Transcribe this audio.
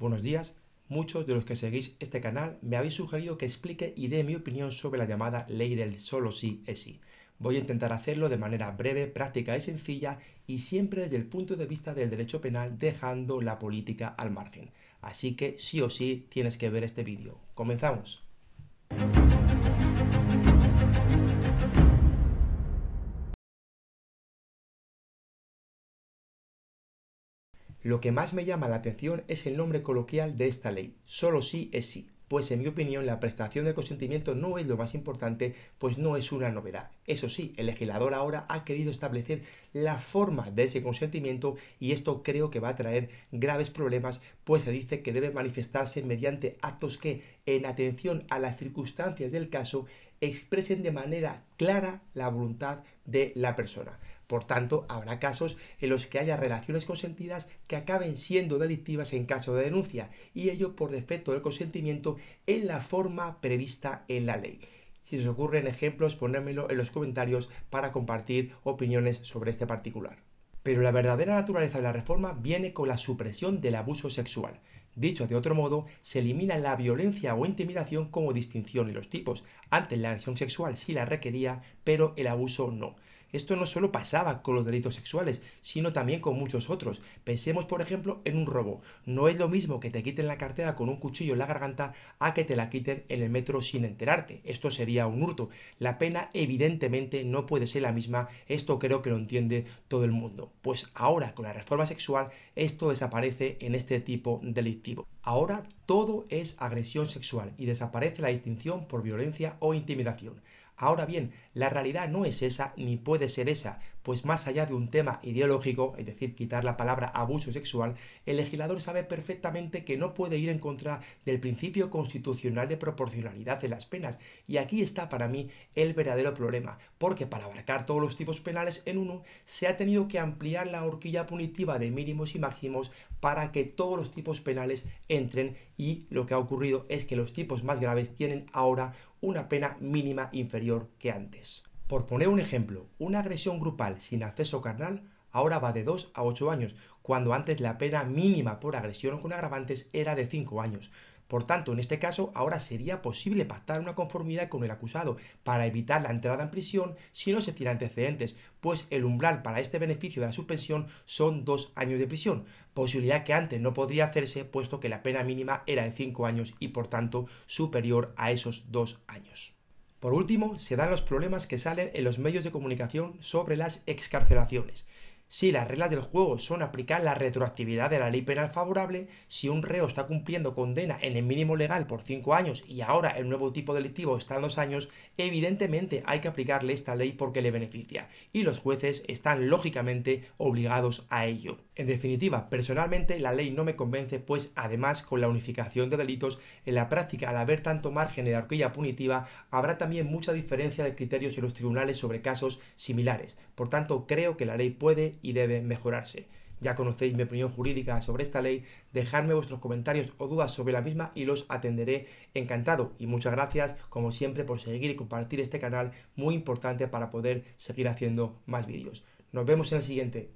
Buenos días. Muchos de los que seguís este canal me habéis sugerido que explique y dé mi opinión sobre la llamada ley del solo sí es sí. Voy a intentar hacerlo de manera breve, práctica y sencilla y siempre desde el punto de vista del derecho penal dejando la política al margen. Así que sí o sí tienes que ver este vídeo. Comenzamos. Lo que más me llama la atención es el nombre coloquial de esta ley, solo sí es sí, pues en mi opinión la prestación del consentimiento no es lo más importante, pues no es una novedad. Eso sí, el legislador ahora ha querido establecer la forma de ese consentimiento y esto creo que va a traer graves problemas, pues se dice que debe manifestarse mediante actos que, en atención a las circunstancias del caso, expresen de manera clara la voluntad de la persona. Por tanto, habrá casos en los que haya relaciones consentidas que acaben siendo delictivas en caso de denuncia, y ello por defecto del consentimiento en la forma prevista en la ley. Si os ocurren ejemplos, ponérmelo en los comentarios para compartir opiniones sobre este particular. Pero la verdadera naturaleza de la reforma viene con la supresión del abuso sexual. Dicho de otro modo, se elimina la violencia o intimidación como distinción en los tipos. Antes la agresión sexual sí la requería, pero el abuso no. Esto no solo pasaba con los delitos sexuales, sino también con muchos otros. Pensemos, por ejemplo, en un robo. No es lo mismo que te quiten la cartera con un cuchillo en la garganta a que te la quiten en el metro sin enterarte. Esto sería un hurto. La pena evidentemente no puede ser la misma. Esto creo que lo entiende todo el mundo. Pues ahora, con la reforma sexual, esto desaparece en este tipo delictivo. Ahora todo es agresión sexual y desaparece la distinción por violencia o intimidación. Ahora bien, la realidad no es esa ni puede ser esa, pues más allá de un tema ideológico, es decir, quitar la palabra abuso sexual, el legislador sabe perfectamente que no puede ir en contra del principio constitucional de proporcionalidad de las penas, y aquí está para mí el verdadero problema, porque para abarcar todos los tipos penales en uno, se ha tenido que ampliar la horquilla punitiva de mínimos y máximos para que todos los tipos penales entren y lo que ha ocurrido es que los tipos más graves tienen ahora una pena mínima inferior que antes. Por poner un ejemplo, una agresión grupal sin acceso carnal ahora va de 2 a 8 años, cuando antes la pena mínima por agresión con agravantes era de 5 años. Por tanto, en este caso, ahora sería posible pactar una conformidad con el acusado para evitar la entrada en prisión si no se tiene antecedentes, pues el umbral para este beneficio de la suspensión son dos años de prisión, posibilidad que antes no podría hacerse puesto que la pena mínima era de cinco años y por tanto superior a esos dos años. Por último, se dan los problemas que salen en los medios de comunicación sobre las excarcelaciones si las reglas del juego son aplicar la retroactividad de la ley penal favorable, si un reo está cumpliendo condena en el mínimo legal por 5 años y ahora el nuevo tipo delictivo está en 2 años, evidentemente hay que aplicarle esta ley porque le beneficia, y los jueces están lógicamente obligados a ello. En definitiva, personalmente la ley no me convence, pues además con la unificación de delitos, en la práctica al haber tanto margen de arquilla punitiva, habrá también mucha diferencia de criterios en los tribunales sobre casos similares. Por tanto, creo que la ley puede y debe mejorarse. Ya conocéis mi opinión jurídica sobre esta ley, dejadme vuestros comentarios o dudas sobre la misma y los atenderé encantado. Y muchas gracias, como siempre, por seguir y compartir este canal, muy importante para poder seguir haciendo más vídeos. Nos vemos en el siguiente.